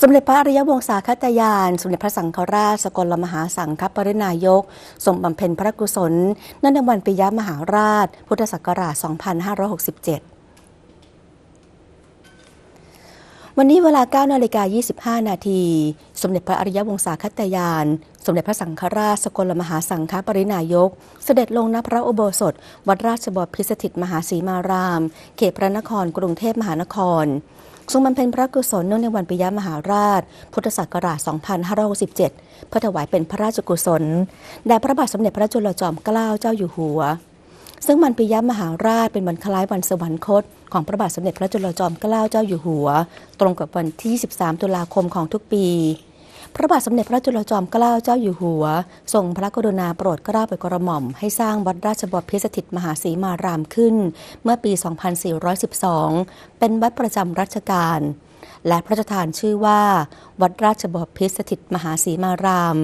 สมเด็จพระอริยวงศาคตยาน สมเด็จพระสังฆราช สกลมหาสังฆปรินายก สมบำเพ็ญพระกุศลณันวันปิยมหาราช พุทธศักราช 2567 วันนี้เวลา9นาฬิกา25 นาที สมเด็จพระอริยวงศาคตยาน สมเด็จพระสังฆราช สกลมหาสังฆปรินายก เสด็จลงณพระอุโบสถ วัดราชบพิสถิตมหาสีมาราม เขตพระนคร กรุงเทพมหานครทรงบำเพ็ญพระกุศลเนื่องในวันปิยมหาราชพุทธศักราช 2567เพื่อถวายเป็นพระราชกุศล แด่พระบาทสมเด็จพระจุลจอมเกล้าเจ้าอยู่หัว ซึ่งวันปิยมหาราชเป็นวันคล้ายวันสวรรคตของพระบาทสมเด็จพระจุลจอมเกล้าเจ้าอยู่หัว ตรงกับวันที่ 23 ตุลาคมของทุกปีพระบาทสมเด็จพระจุลจอมเกล้าเจ้าอยู่หัวทรงพระกรุณาโปรดเกล้าโปรดกระหม่อมให้สร้างวัดราชบพิสถิตมหารีมารามขึ้น เมื่อปี 2412 เป็นวัดประจำรัชกาลและพระราชทานชื่อว่า วัดราชบพิสถิตมหารีมาราม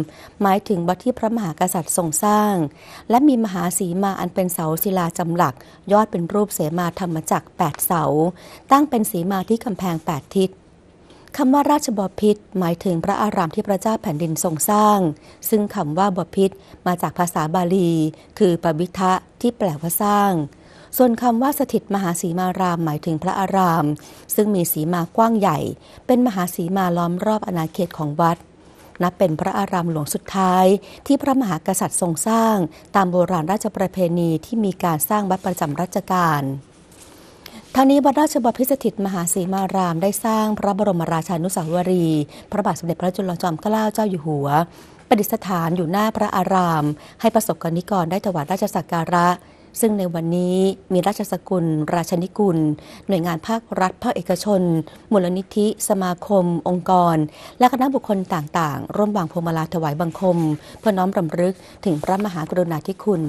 หมายถึงวัดที่พระมหากษัตริย์ทรงสร้าง และมีมหารีมาอันเป็นเสาศิลาจำหลัก ยอดเป็นรูปเสมาธรรมจักร8เสาตั้งเป็นรีมาที่กำแพง8ทิศคำว่าราชบพิษหมายถึงพระอารามที่พระเจ้าแผ่นดินทรงสร้าง ซึ่งคำว่าบพิษมาจากภาษาบาลี คือปวิทะที่แปลว่าสร้าง ส่วนคำว่าสถิตมหาสีมารามหมายถึงพระอาราม ซึ่งมีสีมากว้างใหญ่ เป็นมหาสีมาล้อมรอบอาณาเขตของวัด นับเป็นพระอารามหลวงสุดท้ายที่พระมหากษัตริย์ทรงสร้าง ตามโบราณราชประเพณีที่มีการสร้างวัดประจำรัชกาลท่านี้วัดราชบพิสถิตมหาสีมาราม ได้สร้างพระบรมราชานุสาวรีพระบาทสมเด็จพระจุลจอมเกล้าเจ้าอยู่หัว ประดิษฐานอยู่หน้าพระอาราม ให้ประสบกรณิกรได้ถวายราชสักการะ ซึ่งในวันนี้มีราชสกุล ราชนิกุล หน่วยงานภาครัฐภาคเอกชน มูลนิธิ สมาคม องค์กร และคณะบุคคลต่างๆร่วมวางพวงมาลาถวายบังคม เพื่อน้อมรำลึกถึงพระมหากรุณาธิคุณ